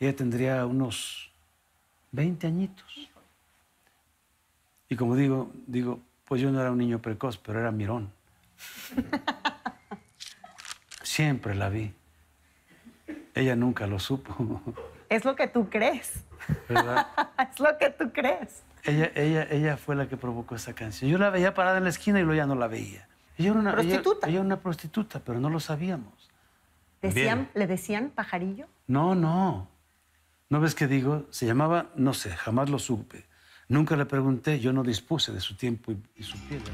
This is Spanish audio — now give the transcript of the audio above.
Ella tendría unos 20 añitos. Y como digo, digo, pues yo no era un niño precoz, pero era mirón. Siempre la vi. Ella nunca lo supo. Es lo que tú crees. ¿Verdad? es lo que tú crees. Ella, ella, ella fue la que provocó esa canción. Yo la veía parada en la esquina y luego ya no la veía. Ella era una prostituta. Ella, era una prostituta, pero no lo sabíamos. ¿Decían, ¿Le decían pajarillo? No, no. ¿No ves que digo? Se llamaba, no sé, jamás lo supe. Nunca le pregunté, yo no dispuse de su tiempo y, su piedra.